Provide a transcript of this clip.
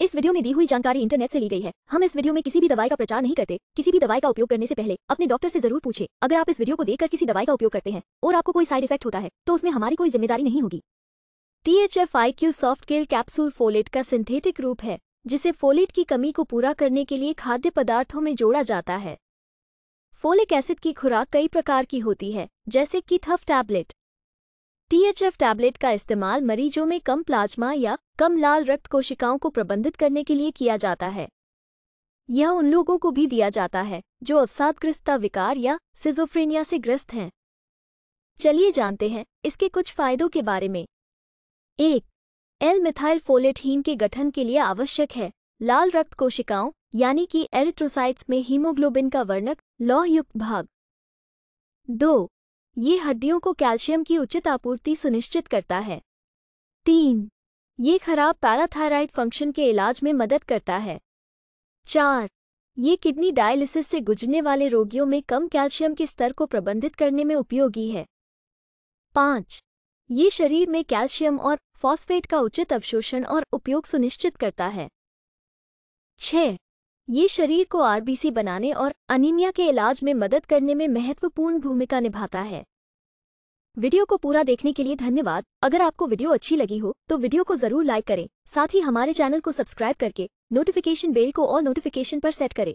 इस वीडियो में दी हुई जानकारी इंटरनेट से ली गई है हम इस वीडियो में किसी भी दवाई का प्रचार नहीं करते किसी भी दवाई का उपयोग करने से पहले अपने डॉक्टर से जरूर पूछे अगर आप इस वीडियो को देखकर किसी दवाई का उपयोग करते हैं और आपको कोई साइड इफेक्ट होता है तो उसमें हमारी कोई जिम्मेदारी नहीं होगी T H F I Q soft gel capsule folate का सिंथेटिक रूप है जिसे फोलेट की कमी को पूरा करने के लिए खाद्य पदार्थों में जोड़ा जाता है फोलिक एसिड की खुराक कई प्रकार की होती है जैसे कि थफ टैबलेट टीएचएफ टैबलेट का इस्तेमाल मरीजों में कम प्लाज्मा या कम लाल रक्त कोशिकाओं को प्रबंधित करने के लिए किया जाता है यह उन लोगों को भी दिया जाता है जो अवसादग्रस्तता विकार या सिजोफ्रेनिया से ग्रस्त हैं चलिए जानते हैं इसके कुछ फायदों के बारे में एक एल मिथाइल फोलेट हीम के गठन के लिए आवश्यक है लाल रक्त कोशिकाओं यानी कि एरिथ्रोसाइट्स में हीमोग्लोबिन का वर्णक लौहयुक्त भाग दो ये हड्डियों को कैल्शियम की उचित आपूर्ति सुनिश्चित करता है तीन ये खराब पैराथायराइड फंक्शन के इलाज में मदद करता है चार ये किडनी डायलिसिस से गुजरने वाले रोगियों में कम कैल्शियम के स्तर को प्रबंधित करने में उपयोगी है पाँच ये शरीर में कैल्शियम और फॉस्फेट का उचित अवशोषण और उपयोग सुनिश्चित करता है छह ये शरीर को आरबीसी बनाने और अनीमिया के इलाज में मदद करने में महत्वपूर्ण भूमिका निभाता है वीडियो को पूरा देखने के लिए धन्यवाद अगर आपको वीडियो अच्छी लगी हो तो वीडियो को जरूर लाइक करें साथ ही हमारे चैनल को सब्सक्राइब करके नोटिफिकेशन बेल को और नोटिफिकेशन पर सेट करें